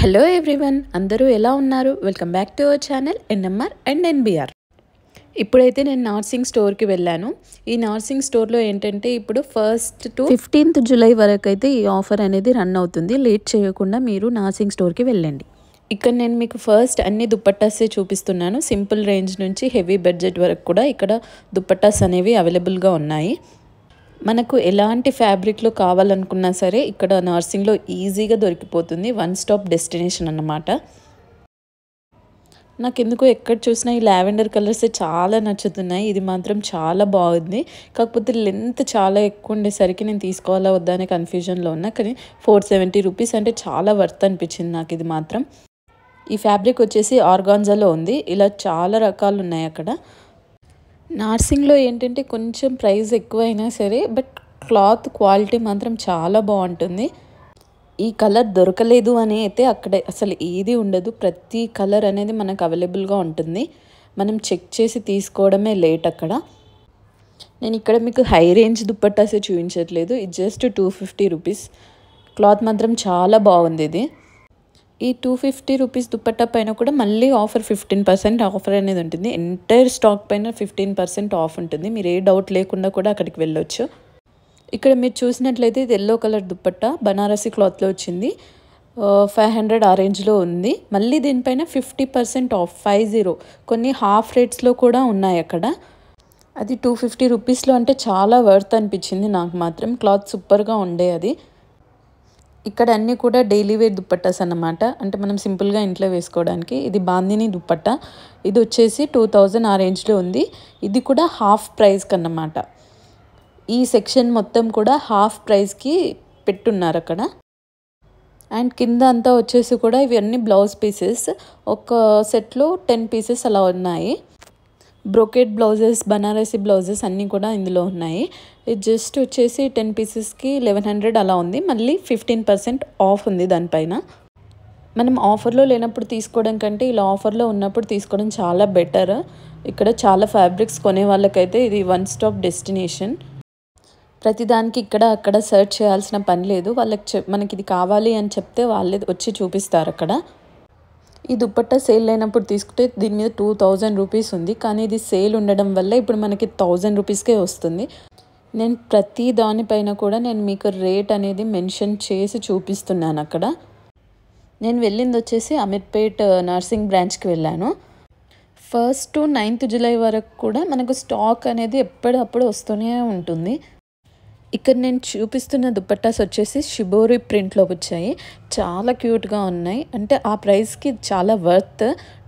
hello everyone అందరూ ఎలా ఉన్నారు welcome back to our channel NMR and NBR ఇప్పుడైతే నేను నర్సింగ్ స్టోర్కి వెళ్ళాను ఈ నర్సింగ్ స్టోర్లో ఏంటంటే ఇప్పుడు ఫస్ట్ టు ఫిఫ్టీన్త్ జూలై వరకు అయితే ఈ ఆఫర్ అనేది రన్ అవుతుంది లేట్ చేయకుండా మీరు నర్సింగ్ స్టోర్కి వెళ్ళండి ఇక్కడ నేను మీకు ఫస్ట్ అన్ని దుప్పట్టాసే చూపిస్తున్నాను సింపుల్ రేంజ్ నుంచి హెవీ బడ్జెట్ వరకు కూడా ఇక్కడ దుప్పట్టాస్ అనేవి అవైలబుల్గా ఉన్నాయి మనకు ఎలాంటి ఫ్యాబ్రిక్లో కావాలనుకున్నా సరే ఇక్కడ నర్సింగ్లో ఈజీగా దొరికిపోతుంది వన్ స్టాప్ డెస్టినేషన్ అన్నమాట నాకు ఎందుకు ఎక్కడ చూసినా ఈ లావెండర్ కలర్స్ చాలా నచ్చుతున్నాయి ఇది మాత్రం చాలా బాగుంది కాకపోతే లెంత్ చాలా ఎక్కువ ఉండేసరికి నేను తీసుకోవాలా వద్దా అనే కన్ఫ్యూజన్లో ఉన్నా కానీ ఫోర్ సెవెంటీ రూపీస్ అంటే చాలా వర్త్ అనిపించింది నాకు ఇది మాత్రం ఈ ఫ్యాబ్రిక్ వచ్చేసి ఆర్గాన్జాలో ఉంది ఇలా చాలా రకాలు ఉన్నాయి అక్కడ నార్సింగ్లో ఏంటంటే కొంచెం ప్రైస్ ఎక్కువైనా సరే బట్ క్లాత్ క్వాలిటీ మాత్రం చాలా బాగుంటుంది ఈ కలర్ దొరకలేదు అని అయితే అక్కడ అసలు ఏది ఉండదు ప్రతి కలర్ అనేది మనకు అవైలబుల్గా ఉంటుంది మనం చెక్ చేసి తీసుకోవడమే లేట్ అక్కడ నేను ఇక్కడ మీకు హై రేంజ్ దుప్పట్టాసే చూపించట్లేదు ఇది just two fifty rupees cloth మాత్రం చాలా బాగుంది ఇది ఈ టూ ఫిఫ్టీ రూపీస్ దుప్పట్టా పైన కూడా మళ్ళీ ఆఫర్ ఫిఫ్టీన్ పర్సెంట్ ఆఫర్ అనేది ఉంటుంది ఎంటైర్ స్టాక్ పైన ఫిఫ్టీన్ పర్సెంట్ ఆఫ్ ఉంటుంది మీరు ఏ డౌట్ లేకుండా కూడా అక్కడికి వెళ్ళొచ్చు ఇక్కడ మీరు చూసినట్లయితే ఇది ఎల్లో కలర్ దుప్పట్టా బనారసీ క్లాత్లో వచ్చింది ఫైవ్ హండ్రెడ్ ఆ రేంజ్లో ఉంది మళ్ళీ దీనిపైన fifty percent off five zero కొన్ని హాఫ్ రేట్స్లో కూడా ఉన్నాయి అక్కడ అది టూ ఫిఫ్టీ రూపీస్లో అంటే చాలా వర్త్ అనిపించింది నాకు మాత్రం క్లాత్ సూపర్గా ఉండే అది ఇక్కడ అన్నీ కూడా డైలీ వేర్ దుప్పట్టాస్ అన్నమాట అంటే మనం సింపుల్గా ఇంట్లో వేసుకోవడానికి ఇది బాందిని దుప్పట్ట ఇది వచ్చేసి టూ థౌజండ్ ఆ రేంజ్లో ఉంది ఇది కూడా హాఫ్ ప్రైస్కి అన్నమాట ఈ సెక్షన్ మొత్తం కూడా హాఫ్ ప్రైస్కి పెట్టున్నారు అక్కడ అండ్ కింద అంతా వచ్చేసి కూడా ఇవన్నీ బ్లౌజ్ పీసెస్ ఒక సెట్లో టెన్ పీసెస్ అలా ఉన్నాయి బ్రొకెట్ బ్లౌజెస్ బనారసీ బ్లౌజెస్ అన్నీ కూడా ఇందులో ఉన్నాయి ఇది జస్ట్ వచ్చేసి టెన్ పీసెస్కి లెవెన్ హండ్రెడ్ అలా ఉంది మళ్ళీ ఫిఫ్టీన్ పర్సెంట్ ఆఫ్ ఉంది దానిపైన మనం ఆఫర్లో లేనప్పుడు తీసుకోవడం కంటే ఇలా ఆఫర్లో ఉన్నప్పుడు తీసుకోవడం చాలా బెటర్ ఇక్కడ చాలా ఫ్యాబ్రిక్స్ కొనే వాళ్ళకైతే ఇది వన్ స్టాప్ డెస్టినేషన్ ప్రతిదానికి ఇక్కడ అక్కడ సెర్చ్ చేయాల్సిన పని లేదు వాళ్ళకి చె మనకి ఇది కావాలి అని చెప్తే వాళ్ళే వచ్చి చూపిస్తారు అక్కడ ఈ దుప్పట్టా సేల్ లేనప్పుడు తీసుకుంటే దీని మీద టూ థౌజండ్ రూపీస్ ఉంది కానీ ఇది సేల్ ఉండడం వల్ల ఇప్పుడు మనకి థౌజండ్ రూపీస్కే వస్తుంది నేను ప్రతి దానిపైన కూడా నేను మీకు రేట్ అనేది మెన్షన్ చేసి చూపిస్తున్నాను అక్కడ నేను వెళ్ళింది వచ్చేసి అమీర్పేట్ నర్సింగ్ uh, బ్రాంచ్కి వెళ్ళాను ఫస్ట్ టు నైన్త్ జులై వరకు కూడా మనకు స్టాక్ అనేది ఎప్పటికప్పుడు వస్తూనే ఉంటుంది ఇక్కడ నేను చూపిస్తున్న దుప్పట్టాస్ వచ్చేసి షిబోరి ప్రింట్లో వచ్చాయి చాలా క్యూట్గా ఉన్నాయి అంటే ఆ ప్రైస్కి చాలా వర్త్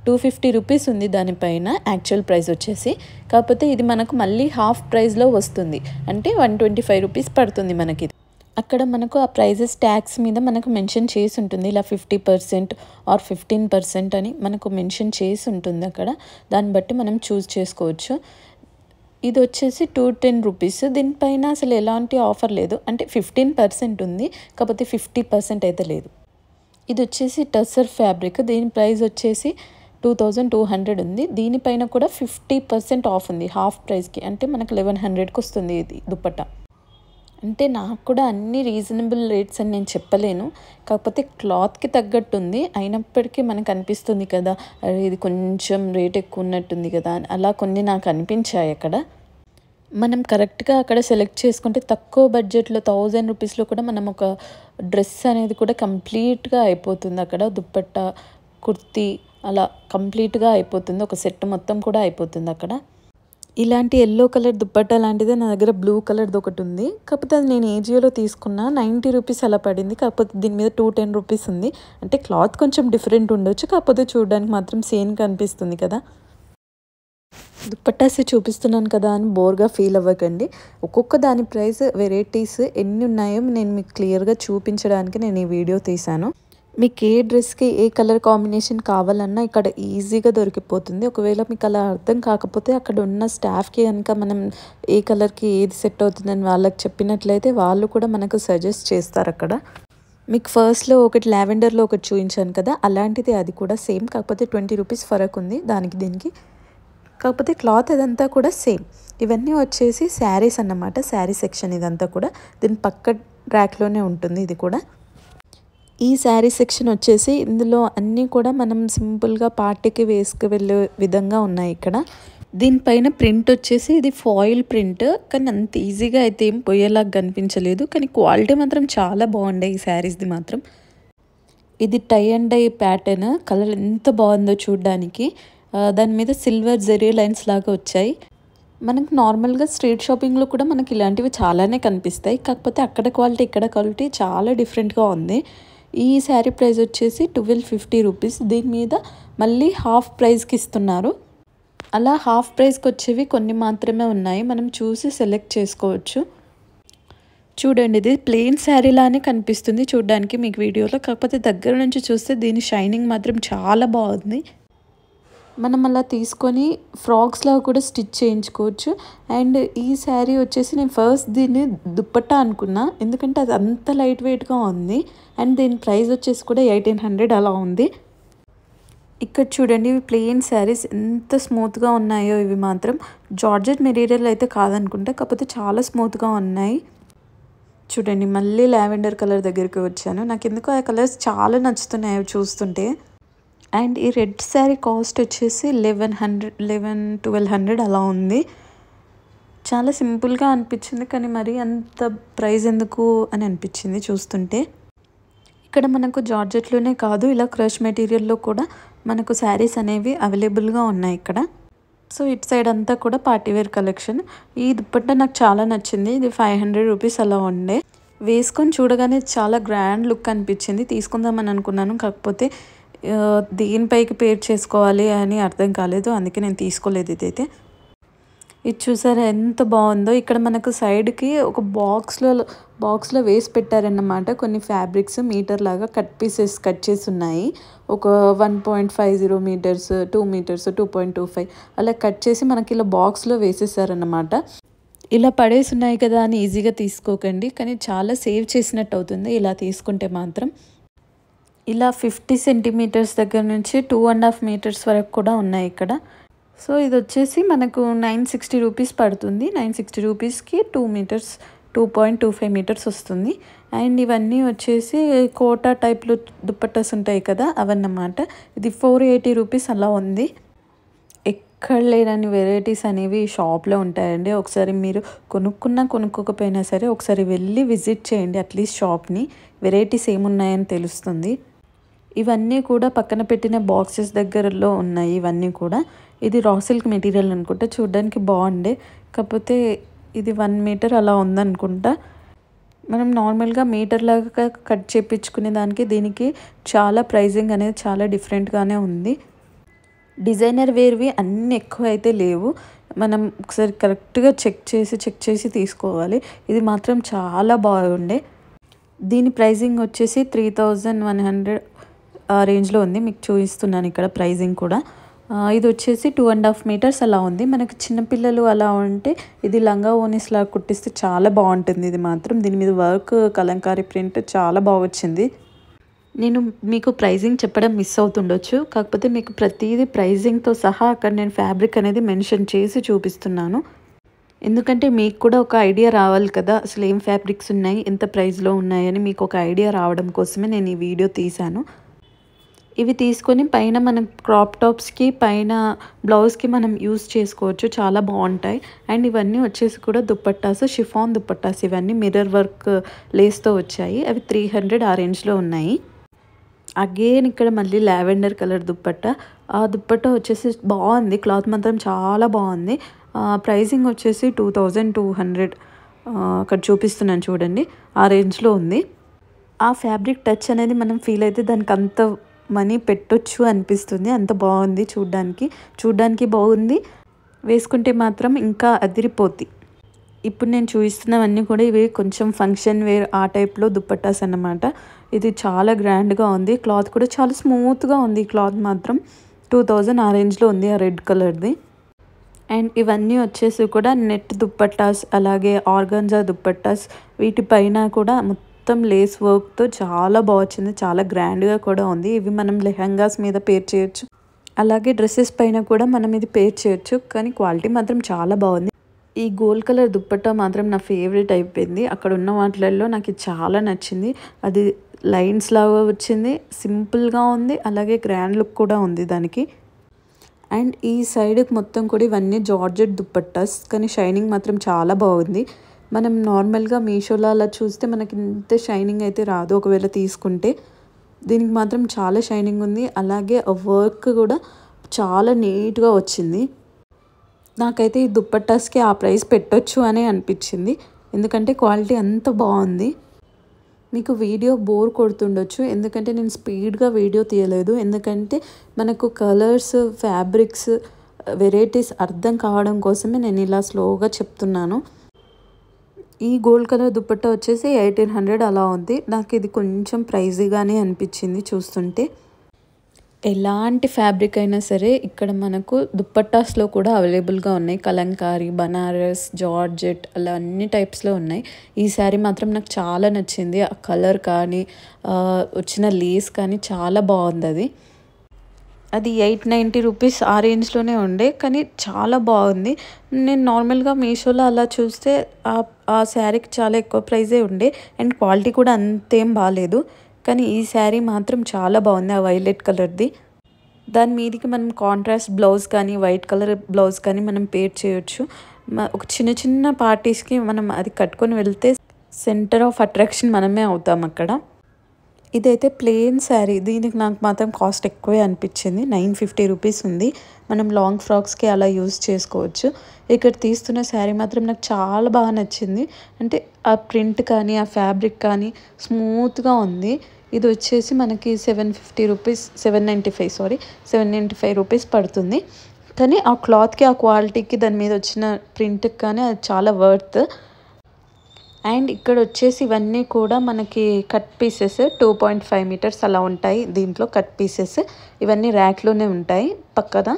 టూ ఫిఫ్టీ రూపీస్ ఉంది దానిపైన యాక్చువల్ ప్రైస్ వచ్చేసి కాకపోతే ఇది మనకు మళ్ళీ హాఫ్ ప్రైస్లో వస్తుంది అంటే వన్ ట్వంటీ ఫైవ్ రూపీస్ పడుతుంది మనకి అక్కడ మనకు ఆ ప్రైజెస్ ట్యాక్స్ మీద మనకు మెన్షన్ చేసి ఉంటుంది ఇలా fifty percent or fifteen percent అని మనకు మెన్షన్ చేసి ఉంటుంది అక్కడ దాన్ని బట్టి మనం చూస్ చేసుకోవచ్చు ఇది వచ్చేసి టూ టెన్ రూపీస్ దీనిపైన అసలు ఎలాంటి ఆఫర్ లేదు అంటే ఫిఫ్టీన్ పర్సెంట్ ఉంది కాకపోతే ఫిఫ్టీ పర్సెంట్ అయితే లేదు ఇది వచ్చేసి టసర్ ఫ్యాబ్రిక్ దీని ప్రైస్ వచ్చేసి టూ థౌజండ్ టూ హండ్రెడ్ ఉంది దీనిపైన కూడా ఫిఫ్టీ పర్సెంట్ ఆఫ్ ఉంది హాఫ్ ప్రైస్కి అంటే మనకు లెవెన్ హండ్రెడ్కి వస్తుంది ఇది దుప్పట్ట అంటే నాకు కూడా అన్ని రీజనబుల్ రేట్స్ అని నేను చెప్పలేను కాకపోతే క్లాత్కి తగ్గట్టు ఉంది అయినప్పటికీ మనకు అనిపిస్తుంది కదా ఇది కొంచెం రేట్ ఎక్కువ ఉన్నట్టుంది కదా అలా కొన్ని నాకు అనిపించాయి అక్కడ మనం కరెక్ట్గా అక్కడ సెలెక్ట్ చేసుకుంటే తక్కువ బడ్జెట్లో థౌజండ్ రూపీస్లో కూడా మనం ఒక డ్రెస్ అనేది కూడా కంప్లీట్గా అయిపోతుంది అక్కడ దుప్పట్ట కుర్తీ అలా కంప్లీట్గా అయిపోతుంది ఒక సెట్ మొత్తం కూడా అయిపోతుంది అక్కడ ఇలాంటి ఎల్లో కలర్ దుప్పట్టా లాంటిదే నా దగ్గర బ్లూ కలర్ది ఒకటి ఉంది కాకపోతే అది నేను ఏజియోలో తీసుకున్న నైంటీ రూపీస్ అలా పడింది కాకపోతే దీని మీద టూ టెన్ రూపీస్ ఉంది అంటే క్లాత్ కొంచెం డిఫరెంట్ ఉండొచ్చు కాకపోతే చూడడానికి మాత్రం సేమ్ కనిపిస్తుంది కదా దుప్పట్టాసే చూపిస్తున్నాను కదా అని బోర్గా ఫీల్ అవ్వకండి ఒక్కొక్క దాని ప్రైస్ వెరైటీస్ ఎన్ని ఉన్నాయో నేను మీకు క్లియర్గా చూపించడానికి నేను ఈ వీడియో తీశాను మీకు ఏ డ్రెస్కి ఏ కలర్ కాంబినేషన్ కావాలన్నా ఇక్కడ ఈజీగా దొరికిపోతుంది ఒకవేళ మీకు అలా అర్థం కాకపోతే అక్కడ ఉన్న స్టాఫ్కి కనుక మనం ఏ కలర్కి ఏది సెట్ అవుతుందని వాళ్ళకి చెప్పినట్లయితే వాళ్ళు కూడా మనకు సజెస్ట్ చేస్తారు అక్కడ మీకు ఫస్ట్లో ఒకటి లావెండర్లో ఒకటి చూపించాను కదా అలాంటిది అది కూడా సేమ్ కాకపోతే ట్వంటీ రూపీస్ ఫరక్ ఉంది దానికి దీనికి కాకపోతే క్లాత్ అదంతా కూడా సేమ్ ఇవన్నీ వచ్చేసి శారీస్ అన్నమాట శారీ సెక్షన్ ఇదంతా కూడా దీని పక్క ర్యాక్లోనే ఉంటుంది ఇది కూడా ఈ శారీ సెక్షన్ వచ్చేసి ఇందులో అన్నీ కూడా మనం సింపుల్గా పార్టీకి వేసుకు వెళ్ళే విధంగా ఉన్నాయి ఇక్కడ దీనిపైన ప్రింట్ వచ్చేసి ఇది ఫాయిల్ ప్రింట్ కానీ అంత ఈజీగా అయితే ఏం పోయేలాగా కనిపించలేదు కానీ క్వాలిటీ మాత్రం చాలా బాగుండే ఈ శారీస్ది మాత్రం ఇది tie and dye pattern colour ఎంత బాగుందో చూడడానికి దాని మీద సిల్వర్ జెరీ లైన్స్ లాగా వచ్చాయి మనకు నార్మల్గా స్ట్రీట్ షాపింగ్లో కూడా మనకి ఇలాంటివి చాలానే కనిపిస్తాయి కాకపోతే అక్కడ క్వాలిటీ ఇక్కడ క్వాలిటీ చాలా డిఫరెంట్గా ఉంది ఈ శారీ ప్రైస్ వచ్చేసి ట్వెల్వ్ ఫిఫ్టీ రూపీస్ దీని మీద మళ్ళీ హాఫ్ ప్రైస్కి ఇస్తున్నారు అలా హాఫ్ ప్రైస్కి వచ్చేవి కొన్ని మాత్రమే ఉన్నాయి మనం చూసి సెలెక్ట్ చేసుకోవచ్చు చూడండి ఇది ప్లెయిన్ శారీలానే కనిపిస్తుంది చూడడానికి మీకు వీడియోలో కాకపోతే దగ్గర నుంచి చూస్తే దీని షైనింగ్ మాత్రం చాలా బాగుంది మనం అలా తీసుకొని ఫ్రాక్స్లో కూడా స్టిచ్ చేయించుకోవచ్చు అండ్ ఈ శారీ వచ్చేసి నేను ఫస్ట్ దీన్ని దుప్పట్టా అనుకున్నా ఎందుకంటే అది అంత లైట్ వెయిట్గా ఉంది అండ్ దీని ప్రైస్ వచ్చేసి కూడా ఎయిటీన్ హండ్రెడ్ అలా ఉంది ఇక్కడ చూడండి ఇవి ప్లెయిన్ శారీస్ ఎంత స్మూత్గా ఉన్నాయో ఇవి మాత్రం జార్జెట్ మెటీరియల్ అయితే కాదనుకుంటా కాకపోతే చాలా స్మూత్గా ఉన్నాయి చూడండి మళ్ళీ లావెండర్ కలర్ దగ్గరికి వచ్చాను నాకు ఎందుకో ఆ కలర్స్ చాలా నచ్చుతున్నాయి అవి చూస్తుంటే అండ్ ఈ రెడ్ శారీ కాస్ట్ వచ్చేసి eleven hundred eleven twelve hundred అలా ఉంది చాలా సింపుల్గా అనిపించింది కానీ మరి అంత ప్రైస్ ఎందుకు అని అనిపించింది చూస్తుంటే ఇక్కడ మనకు జార్జెట్లోనే కాదు ఇలా క్రష్ మెటీరియల్లో కూడా మనకు శారీస్ అనేవి అవైలబుల్గా ఉన్నాయి ఇక్కడ సో ఇట్ సైడ్ అంతా కూడా పార్టీవేర్ కలెక్షన్ ఈ దుప్పట్ట నాకు చాలా నచ్చింది ఇది ఫైవ్ హండ్రెడ్ రూపీస్ అలా ఉండే వేసుకొని చూడగానే చాలా గ్రాండ్ లుక్ అనిపించింది తీసుకుందామని అనుకున్నాను కాకపోతే దేనిపైకి పేర్ చేసుకోవాలి అని అర్థం కాలేదు అందుకే నేను తీసుకోలేదు ఇదైతే ఇది చూసారా ఎంత బాగుందో ఇక్కడ మనకు సైడ్కి ఒక బాక్స్లో బాక్స్లో వేసి పెట్టారన్నమాట కొన్ని ఫ్యాబ్రిక్స్ మీటర్ లాగా కట్ పీసెస్ కట్ చేసి ఉన్నాయి ఒక one point five zero metres two metres two point two five అలా కట్ చేసి మనకి ఇలా బాక్స్లో వేసేసారన్నమాట ఇలా పడేసి ఉన్నాయి కదా అని ఈజీగా తీసుకోకండి కానీ చాలా సేవ్ చేసినట్టు అవుతుంది ఇలా తీసుకుంటే మాత్రం ఇలా ఫిఫ్టీ సెంటీమీటర్స్ దగ్గర నుంచి టూ అండ్ హాఫ్ మీటర్స్ వరకు కూడా ఉన్నాయి ఇక్కడ సో ఇది వచ్చేసి మనకు నైన్ సిక్స్టీ రూపీస్ పడుతుంది నైన్ సిక్స్టీ రూపీస్కి two metres two point two five metres వస్తుంది అండ్ ఇవన్నీ వచ్చేసి కోటా టైప్లో దుప్పట్టస్ ఉంటాయి కదా అవన్నమాట ఇది ఫోర్ ఎయిటీ రూపీస్ అలా ఉంది ఎక్కడ లేనని వెరైటీస్ అనేవి షాప్లో ఉంటాయండి ఒకసారి మీరు కొనుక్కున్నా కొనుక్కోకపోయినా సరే ఒకసారి వెళ్ళి విజిట్ చేయండి అట్లీస్ట్ షాప్ని వెరైటీస్ ఏమున్నాయని తెలుస్తుంది ఇవన్నీ కూడా పక్కన పెట్టిన బాక్సెస్ దగ్గరలో ఉన్నాయి ఇవన్నీ కూడా ఇది రా సిల్క్ మెటీరియల్ అనుకుంటే చూడడానికి బాగుండే కాకపోతే ఇది వన్ మీటర్ అలా ఉందనుకుంటా మనం నార్మల్గా మీటర్ లాగా కట్ చేయించుకునే దానికి దీనికి చాలా ప్రైజింగ్ అనేది చాలా డిఫరెంట్గానే ఉంది డిజైనర్ వేర్వి అన్నీ ఎక్కువ అయితే లేవు మనం ఒకసారి కరెక్ట్గా చెక్ చేసి చెక్ చేసి తీసుకోవాలి ఇది మాత్రం చాలా బాగుండే దీని ప్రైజింగ్ వచ్చేసి త్రీ థౌజండ్ వన్ హండ్రెడ్ రేంజ్లో ఉంది మీకు చూపిస్తున్నాను ఇక్కడ ప్రైజింగ్ కూడా ఇది వచ్చేసి టూ అండ్ హాఫ్ మీటర్స్ అలా ఉంది మనకి చిన్నపిల్లలు అలా ఉంటే ఇది లంగా ఓనీస్లా కుట్టిస్తే చాలా బాగుంటుంది ఇది మాత్రం దీని మీద వర్క్ కలంకారీ ప్రింట్ చాలా బాగొచ్చింది నేను మీకు ప్రైజింగ్ చెప్పడం మిస్ అవుతుండొచ్చు కాకపోతే మీకు ప్రతిదీ ప్రైజింగ్తో సహా అక్కడ నేను ఫ్యాబ్రిక్ అనేది మెన్షన్ చేసి చూపిస్తున్నాను ఎందుకంటే మీకు కూడా ఒక ఐడియా రావాలి కదా అసలు ఏం ఫ్యాబ్రిక్స్ ఉన్నాయి ఎంత ప్రైస్లో ఉన్నాయని మీకు ఒక ఐడియా రావడం కోసమే నేను ఈ వీడియో తీశాను ఇవి తీసుకొని పైన మనం క్రాప్ టాప్స్కి పైన బ్లౌజ్కి మనం యూస్ చేసుకోవచ్చు చాలా బాగుంటాయి అండ్ ఇవన్నీ వచ్చేసి కూడా దుప్పట్టాస్ షిఫాన్ దుప్పట్టాస్ ఇవన్నీ మిర్రర్ వర్క్ లేస్తో వచ్చాయి అవి త్రీ హండ్రెడ్ ఆ రేంజ్లో ఉన్నాయి అగేన్ ఇక్కడ మళ్ళీ లావెండర్ కలర్ దుప్పట్ట ఆ దుప్పట్ట వచ్చేసి బాగుంది క్లాత్ మాత్రం చాలా బాగుంది ప్రైసింగ్ వచ్చేసి టూ థౌజండ్ టూ హండ్రెడ్ అక్కడ చూపిస్తున్నాను చూడండి ఆ రేంజ్లో ఉంది ఆ ఫ్యాబ్రిక్ టచ్ అనేది మనం ఫీల్ అయితే దానికి అంత మనీ పెట్టొచ్చు అనిపిస్తుంది అంత బాగుంది చూడ్డానికి చూడ్డానికి బాగుంది వేసుకుంటే మాత్రం ఇంకా అదిరిపోద్ది ఇప్పుడు నేను చూపిస్తున్నవన్నీ కూడా ఇవి కొంచెం ఫంక్షన్ వేర్ ఆ టైప్లో దుప్పట్టాస్ అన్నమాట ఇది చాలా గ్రాండ్గా ఉంది క్లాత్ కూడా చాలా స్మూత్గా ఉంది క్లాత్ మాత్రం టూ థౌజండ్ ఆ రేంజ్లో ఉంది ఆ రెడ్ కలర్ది అండ్ ఇవన్నీ వచ్చేసి కూడా నెట్ దుప్పట్టాస్ అలాగే ఆర్గంజా దుప్పట్టాస్ వీటిపైన కూడా మొత్తం లేస్ వర్క్తో చాలా బాగా వచ్చింది చాలా గ్రాండ్గా కూడా ఉంది ఇవి మనం లెహంగాస్ మీద పేర్ చేయొచ్చు అలాగే డ్రెస్సెస్ పైన కూడా మనం ఇది పేర్ చేయొచ్చు కానీ క్వాలిటీ మాత్రం చాలా బాగుంది ఈ గోల్డ్ కలర్ దుప్పట్టా మాత్రం నా ఫేవరెట్ అయిపోయింది అక్కడ ఉన్న వాటిలలో నాకు చాలా నచ్చింది అది లైన్స్ లాగా వచ్చింది సింపుల్గా ఉంది అలాగే గ్రాండ్ లుక్ కూడా ఉంది దానికి అండ్ ఈ సైడ్ మొత్తం కూడా ఇవన్నీ జార్జెట్ దుప్పట్టాస్ కానీ షైనింగ్ మాత్రం చాలా బాగుంది మనం నార్మల్గా మీషోలో అలా చూస్తే మనకి ఇంత షైనింగ్ అయితే రాదు ఒకవేళ తీసుకుంటే దీనికి మాత్రం చాలా షైనింగ్ ఉంది అలాగే వర్క్ కూడా చాలా నీట్గా వచ్చింది నాకైతే ఈ దుప్పట్టాస్కి ఆ ప్రైస్ పెట్టొచ్చు అనే అనిపించింది ఎందుకంటే క్వాలిటీ అంత బాగుంది మీకు వీడియో బోర్ కొడుతుండొచ్చు ఎందుకంటే నేను స్పీడ్గా వీడియో తీయలేదు ఎందుకంటే మనకు కలర్స్ ఫ్యాబ్రిక్స్ వెరైటీస్ అర్థం కావడం కోసమే నేను ఇలా స్లోగా చెప్తున్నాను ఈ గోల్డ్ కలర్ దుప్పట్టా వచ్చేసి ఎయిటీన్ హండ్రెడ్ అలా ఉంది నాకు ఇది కొంచెం ప్రైజీగానే అనిపించింది చూస్తుంటే ఎలాంటి ఫ్యాబ్రిక్ అయినా సరే ఇక్కడ మనకు దుప్పట్టాస్లో కూడా అవైలబుల్గా ఉన్నాయి కలంకారీ బనారస్ జార్జెట్ అలా అన్ని టైప్స్లో ఉన్నాయి ఈ శారీ మాత్రం నాకు చాలా నచ్చింది ఆ కలర్ కానీ వచ్చిన లేస్ కానీ చాలా బాగుంది అది అది ఎయిట్ నైంటీ రూపీస్ ఆ రేంజ్లోనే ఉండే కానీ చాలా బాగుంది నేను నార్మల్గా మీషోలో అలా చూస్తే ఆ శారీకి చాలా ఎక్కువ ప్రైజే ఉండే అండ్ క్వాలిటీ కూడా అంతేం బాగాలేదు కానీ ఈ శారీ మాత్రం చాలా బాగుంది ఆ వైలెట్ కలర్ది దాని మీదకి మనం కాంట్రాస్ట్ బ్లౌజ్ కానీ వైట్ కలర్ బ్లౌజ్ కానీ మనం పేర్ చేయొచ్చు ఒక చిన్న చిన్న పార్టీస్కి మనం అది కట్టుకొని వెళ్తే సెంటర్ ఆఫ్ అట్రాక్షన్ మనమే అవుతాం అక్కడ ఇదైతే ప్లెయిన్ శారీ దీనికి నాకు మాత్రం కాస్ట్ ఎక్కువే అనిపించింది నైన్ ఫిఫ్టీ రూపీస్ ఉంది మనం లాంగ్ ఫ్రాక్స్కి అలా యూజ్ చేసుకోవచ్చు ఇక్కడ తీస్తున్న శారీ మాత్రం నాకు చాలా బాగా నచ్చింది అంటే ఆ ప్రింట్ కానీ ఆ ఫ్యాబ్రిక్ కానీ స్మూత్గా ఉంది ఇది వచ్చేసి మనకి seven fifty rupees seven ninety five sorry seven ninety five rupees పడుతుంది కానీ ఆ క్లాత్కి ఆ క్వాలిటీకి దాని మీద వచ్చిన ప్రింట్కి కానీ అది చాలా వర్త్ అండ్ ఇక్కడ వచ్చేసి ఇవన్నీ కూడా మనకి cut pieces two point five metres అలా ఉంటాయి దీంట్లో కట్ పీసెస్ ఇవన్నీ ర్యాక్లోనే ఉంటాయి పక్కన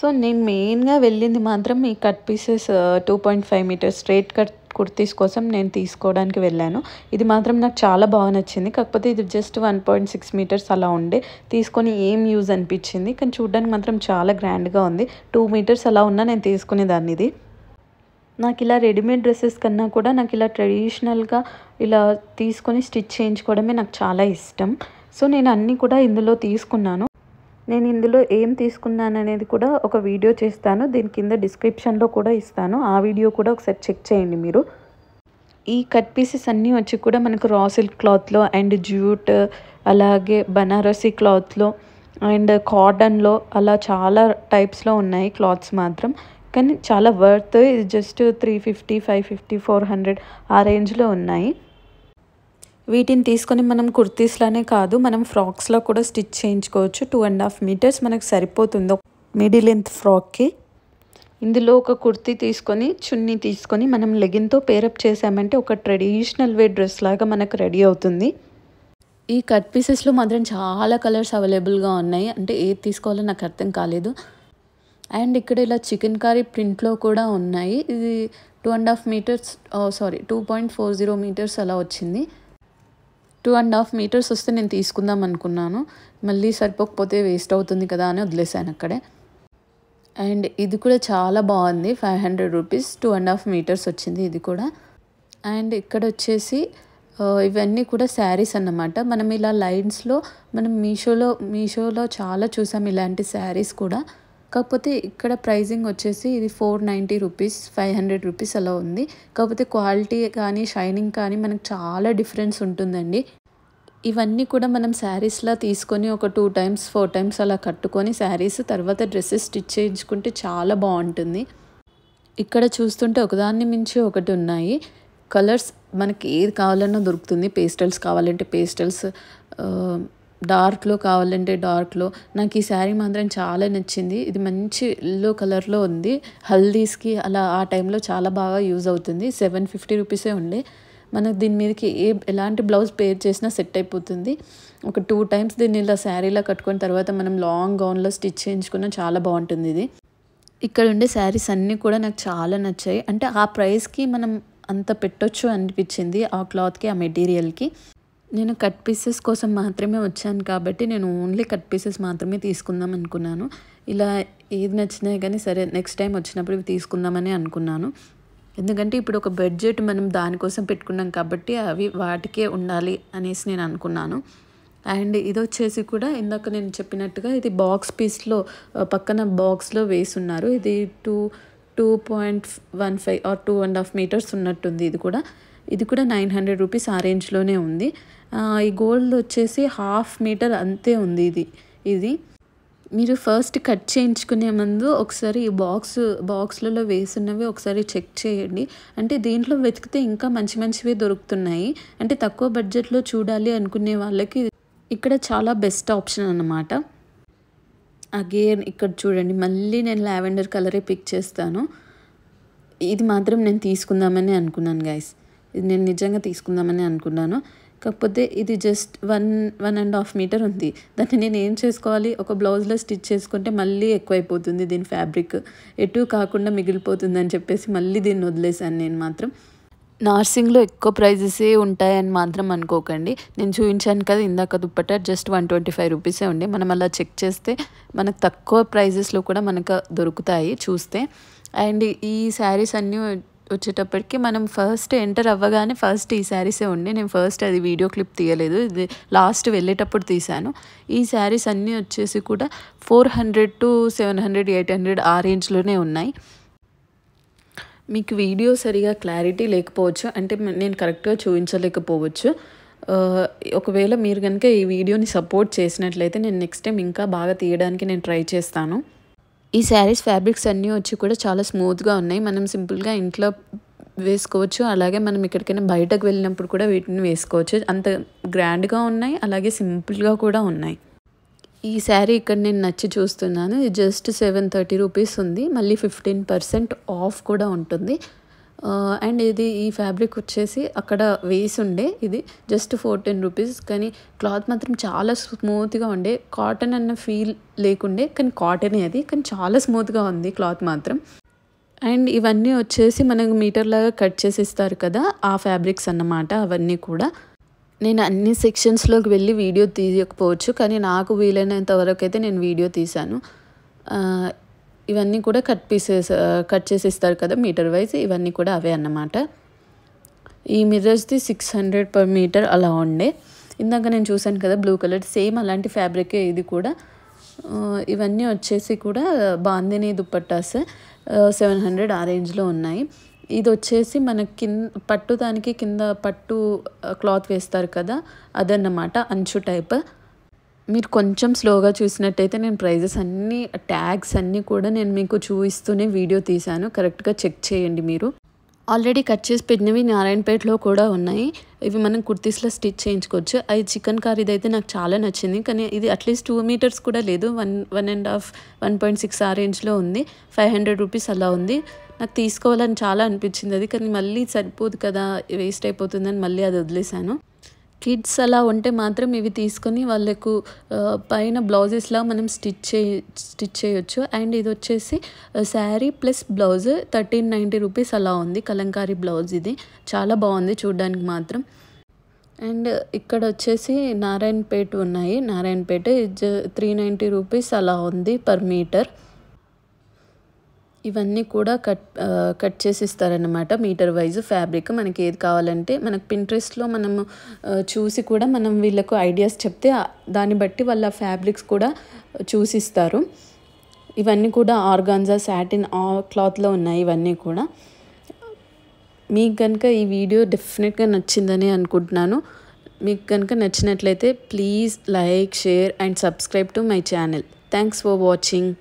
సో నేను మెయిన్గా వెళ్ళింది మాత్రం ఈ cut pieces two point five metres straight cut kurtis కోసం నేను తీసుకోవడానికి వెళ్ళాను ఇది మాత్రం నాకు చాలా బాగా నచ్చింది కాకపోతే ఇది just one point six metres అలా ఉండే తీసుకొని ఏం యూజ్ అనిపించింది కానీ చూడడానికి మాత్రం చాలా గ్రాండ్గా ఉంది టూ మీటర్స్ అలా ఉన్నా నేను తీసుకునేదాన్ని ఇది నాకు ఇలా రెడీమేడ్ డ్రెస్సెస్ కన్నా కూడా నాకు ఇలా ట్రెడిషనల్గా ఇలా తీసుకొని స్టిచ్ చేయించుకోవడమే నాకు చాలా ఇష్టం సో నేను అన్నీ కూడా ఇందులో తీసుకున్నాను నేను ఇందులో ఏం తీసుకున్నాను అనేది కూడా ఒక వీడియో చేస్తాను దీని కింద డిస్క్రిప్షన్లో కూడా ఇస్తాను ఆ వీడియో కూడా ఒకసారి చెక్ చేయండి మీరు ఈ కట్ పీసెస్ అన్నీ వచ్చి కూడా మనకు రా సిల్క్ క్లాత్లో అండ్ జ్యూట్ అలాగే బనారసీ క్లాత్లో అండ్ కాటన్లో అలా చాలా టైప్స్లో ఉన్నాయి క్లాత్స్ మాత్రం కానీ చాలా వర్త్ ఇది just three fifty five fifty four hundred ఆ రేంజ్లో ఉన్నాయి వీటిని తీసుకొని మనం కుర్తీస్లోనే కాదు మనం ఫ్రాక్స్లో కూడా స్టిచ్ చేయించుకోవచ్చు టూ అండ్ హాఫ్ మీటర్స్ మనకు సరిపోతుంది మిడిల్ లెంత్ ఫ్రాక్కి ఇందులో ఒక కుర్తీ తీసుకొని చున్నీ తీసుకొని మనం లెగిన్తో పేరప్ చేసామంటే ఒక ట్రెడిషనల్ వే డ్రెస్ లాగా మనకు రెడీ అవుతుంది ఈ కట్ పీసెస్లో మాత్రం చాలా కలర్స్ అవైలబుల్గా ఉన్నాయి అంటే ఏది తీసుకోవాలో నాకు అర్థం కాలేదు అండ్ ఇక్కడ ఇలా చికెన్ కర్రీ ప్రింట్లో కూడా ఉన్నాయి ఇది two and half metres sorry two point four zero metres అలా వచ్చింది టూ అండ్ హాఫ్ మీటర్స్ వస్తే నేను తీసుకుందాం అనుకున్నాను మళ్ళీ సరిపోకపోతే వేస్ట్ అవుతుంది కదా అని వదిలేసాను అక్కడే అండ్ ఇది కూడా చాలా బాగుంది five hundred rupees two and half metres వచ్చింది ఇది కూడా అండ్ ఇక్కడ వచ్చేసి ఇవన్నీ కూడా శారీస్ అన్నమాట మనం ఇలా లైన్స్లో మనం మీషోలో మీషోలో చాలా చూసాం ఇలాంటి శారీస్ కూడా కాకపోతే ఇక్కడ ప్రైజింగ్ వచ్చేసి ఇది four ninety rupees five hundred rupees అలా ఉంది కాకపోతే క్వాలిటీ కానీ షైనింగ్ కానీ మనకు చాలా డిఫరెన్స్ ఉంటుందండి ఇవన్నీ కూడా మనం శారీస్లా తీసుకొని ఒక టూ టైమ్స్ ఫోర్ టైమ్స్ అలా కట్టుకొని శారీస్ తర్వాత డ్రెస్సెస్ స్టిచ్ చేయించుకుంటే చాలా బాగుంటుంది ఇక్కడ చూస్తుంటే ఒకదాన్ని మించి ఒకటి ఉన్నాయి కలర్స్ మనకి ఏది కావాలన్నా దొరుకుతుంది పేస్టల్స్ కావాలంటే పేస్టల్స్ డార్క్లో కావాలంటే డార్క్లో నాకు ఈ శారీ మాత్రం చాలా నచ్చింది ఇది మంచి ఎల్లో కలర్లో ఉంది హల్దీస్కి అలా ఆ టైంలో చాలా బాగా యూజ్ అవుతుంది సెవెన్ ఫిఫ్టీ రూపీసే ఉండే మనకు దీని మీదకి ఏ ఎలాంటి బ్లౌజ్ పేర్ చేసినా సెట్ అయిపోతుంది ఒక టూ టైమ్స్ దీన్ని ఇలా శారీలా కట్టుకున్న తర్వాత మనం లాంగ్ గౌన్లో స్టిచ్ చేయించుకున్నా చాలా బాగుంటుంది ఇది ఇక్కడ ఉండే శారీస్ అన్నీ కూడా నాకు చాలా నచ్చాయి అంటే ఆ ప్రైస్కి మనం అంత పెట్టొచ్చు అనిపించింది ఆ క్లాత్కి ఆ మెటీరియల్కి నేను కట్ పీసెస్ కోసం మాత్రమే వచ్చాను కాబట్టి నేను ఓన్లీ కట్ పీసెస్ మాత్రమే తీసుకుందాం అనుకున్నాను ఇలా ఏది నచ్చినా కానీ సరే నెక్స్ట్ టైం వచ్చినప్పుడు ఇవి తీసుకుందామని అనుకున్నాను ఎందుకంటే ఇప్పుడు ఒక బడ్జెట్ మనం దానికోసం పెట్టుకున్నాం కాబట్టి అవి వాటికే ఉండాలి అనేసి నేను అనుకున్నాను అండ్ ఇది వచ్చేసి కూడా ఇందాక నేను చెప్పినట్టుగా ఇది బాక్స్ పీస్లో పక్కన బాక్స్లో వేసి ఉన్నారు ఇది two two point one five or two and half metres ఉన్నట్టుంది ఇది కూడా ఇది కూడా నైన్ హండ్రెడ్ రూపీస్ ఆ రేంజ్లోనే ఉంది ఈ గోల్డ్ వచ్చేసి హాఫ్ మీటర్ అంతే ఉంది ఇది ఇది మీరు ఫస్ట్ కట్ చేయించుకునే ముందు ఒకసారి ఈ బాక్స్ బాక్స్లలో వేసినవి ఒకసారి చెక్ చేయండి అంటే దీంట్లో వెతికితే ఇంకా మంచి మంచివి దొరుకుతున్నాయి అంటే తక్కువ బడ్జెట్లో చూడాలి అనుకునే వాళ్ళకి ఇక్కడ చాలా బెస్ట్ ఆప్షన్ అన్నమాట అగేన్ ఇక్కడ చూడండి మళ్ళీ నేను లావెండర్ కలరే పిక్ చేస్తాను ఇది మాత్రం నేను తీసుకుందామని అనుకున్నాను గైస్ ఇది నేను నిజంగా తీసుకుందామని అనుకున్నాను కాకపోతే ఇది just one one and half metre ఉంది దాన్ని నేను ఏం చేసుకోవాలి ఒక బ్లౌజ్లో స్టిచ్ చేసుకుంటే మళ్ళీ ఎక్కువైపోతుంది దీని ఫ్యాబ్రిక్ ఎటు కాకుండా మిగిలిపోతుంది అని చెప్పేసి మళ్ళీ దీన్ని వదిలేశాను నేను మాత్రం నార్సింగ్లో ఎక్కువ ప్రైజెస్ ఉంటాయని మాత్రం అనుకోకండి నేను చూపించాను కదా ఇందాక dupatta just one twenty five రూపీసే ఉండే మనం అలా చెక్ చేస్తే మనకు తక్కువ ప్రైజెస్లో కూడా మనకు దొరుకుతాయి చూస్తే అండ్ ఈ శారీస్ అన్నీ వచ్చేటప్పటికి మనం ఫస్ట్ ఎంటర్ అవ్వగానే ఫస్ట్ ఈ శారీసే ఉండే నేను ఫస్ట్ అది వీడియో క్లిప్ తీయలేదు ఇది లాస్ట్ వెళ్ళేటప్పుడు తీశాను ఈ శారీస్ అన్నీ వచ్చేసి కూడా four hundred to seven hundred eight hundred ఆ రేంజ్లోనే ఉన్నాయి మీకు వీడియో సరిగా క్లారిటీ లేకపోవచ్చు అంటే నేను కరెక్ట్గా చూపించలేకపోవచ్చు ఒకవేళ మీరు కనుక ఈ వీడియోని సపోర్ట్ చేసినట్లయితే నేను నెక్స్ట్ టైం ఇంకా బాగా తీయడానికి నేను ట్రై చేస్తాను ఈ శారీస్ ఫ్యాబ్రిక్స్ అన్నీ వచ్చి కూడా చాలా స్మూత్గా ఉన్నాయి మనం సింపుల్గా ఇంట్లో వేసుకోవచ్చు అలాగే మనం ఎక్కడికైనా బయటకు వెళ్ళినప్పుడు కూడా వీటిని వేసుకోవచ్చు అంత గ్రాండ్గా ఉన్నాయి అలాగే సింపుల్గా కూడా ఉన్నాయి ఈ శారీ ఇక్కడ నేను నచ్చి చూస్తున్నాను ఇది జస్ట్ సెవెన్ థర్టీ రూపీస్ ఉంది మళ్ళీ ఫిఫ్టీన్ పర్సెంట్ ఆఫ్ కూడా ఉంటుంది అండ్ ఇది ఈ ఫ్యాబ్రిక్ వచ్చేసి అక్కడ వేసి ఉండే ఇది జస్ట్ ఫోర్టీన్ రూపీస్ కానీ క్లాత్ మాత్రం చాలా స్మూత్గా ఉండే కాటన్ అన్న ఫీల్ లేకుండే కానీ కాటనే అది కానీ చాలా స్మూత్గా ఉంది క్లాత్ మాత్రం అండ్ ఇవన్నీ వచ్చేసి మనకు మీటర్లాగా కట్ చేసి ఇస్తారు కదా ఆ ఫ్యాబ్రిక్స్ అన్నమాట అవన్నీ కూడా నేను అన్ని సెక్షన్స్లోకి వెళ్ళి వీడియో తీయకపోవచ్చు కానీ నాకు వీలైనంత వరకు అయితే నేను వీడియో తీశాను ఇవన్నీ కూడా కట్ పీసెస్ కట్ చేసి ఇస్తారు కదా మీటర్ వైజ్ ఇవన్నీ కూడా అవే అన్నమాట ఈ మిర్రర్స్ది సిక్స్ హండ్రెడ్ పర్ మీటర్ అలా ఉండే ఇందాక నేను చూశాను కదా బ్లూ కలర్ సేమ్ అలాంటి ఫ్యాబ్రికే ఇది కూడా ఇవన్నీ వచ్చేసి కూడా బాందిని దుప్పట్టాస్ సెవెన్ హండ్రెడ్ ఆ రేంజ్లో ఉన్నాయి ఇది వచ్చేసి మన కింద పట్టు దానికి కింద పట్టు క్లాత్ వేస్తారు కదా అదన్నమాట అంచు టైప్ మీరు కొంచెం స్లోగా చూసినట్టయితే నేను ప్రైజెస్ అన్నీ ట్యాగ్స్ అన్నీ కూడా నేను మీకు చూపిస్తూనే వీడియో తీశాను కరెక్ట్గా చెక్ చేయండి మీరు ఆల్రెడీ కట్ చేసి పెట్టినవి నారాయణపేటలో కూడా ఉన్నాయి ఇవి మనం కుర్తీస్లో స్టిచ్ చేయించుకోవచ్చు అది చికెన్ కార్ అయితే నాకు చాలా నచ్చింది కానీ ఇది అట్లీస్ట్ టూ మీటర్స్ కూడా లేదు one one and half one point six ఆ రేంజ్లో ఉంది ఫైవ్ హండ్రెడ్ రూపీస్ అలా ఉంది నాకు తీసుకోవాలని చాలా అనిపించింది అది కానీ మళ్ళీ సరిపోదు కదా వేస్ట్ అయిపోతుందని మళ్ళీ అది వదిలేశాను కిడ్స్ అలా ఉంటే మాత్రం ఇవి తీసుకొని వాళ్ళకు పైన బ్లౌజెస్లా మనం స్టిచ్ చే స్టిచ్ చేయొచ్చు అండ్ ఇది వచ్చేసి sari plus blouse thirteen ninety rupees అలా ఉంది కలంకారీ బ్లౌజ్ ఇది చాలా బాగుంది చూడడానికి మాత్రం అండ్ ఇక్కడ వచ్చేసి నారాయణపేట ఉన్నాయి నారాయణపేట త్రీ నైంటీ రూపీస్ అలా ఉంది పర్ మీటర్ ఇవన్నీ కూడా కట్ కట్ చేసి ఇస్తారనమాట మీటర్ వైజ్ ఫ్యాబ్రిక్ మనకి ఏది కావాలంటే మనకు పింట్రెస్ట్లో మనము చూసి కూడా మనం వీళ్ళకు ఐడియాస్ చెప్తే దాన్ని బట్టి వాళ్ళ ఫ్యాబ్రిక్స్ కూడా చూసిస్తారు ఇవన్నీ కూడా ఆర్గాన్జా శాటిన్ ఆ క్లాత్లో ఉన్నాయి ఇవన్నీ కూడా మీకు కనుక ఈ వీడియో డెఫినెట్గా నచ్చిందని అనుకుంటున్నాను మీకు కనుక నచ్చినట్లయితే please like share and subscribe to my channel thanks for watching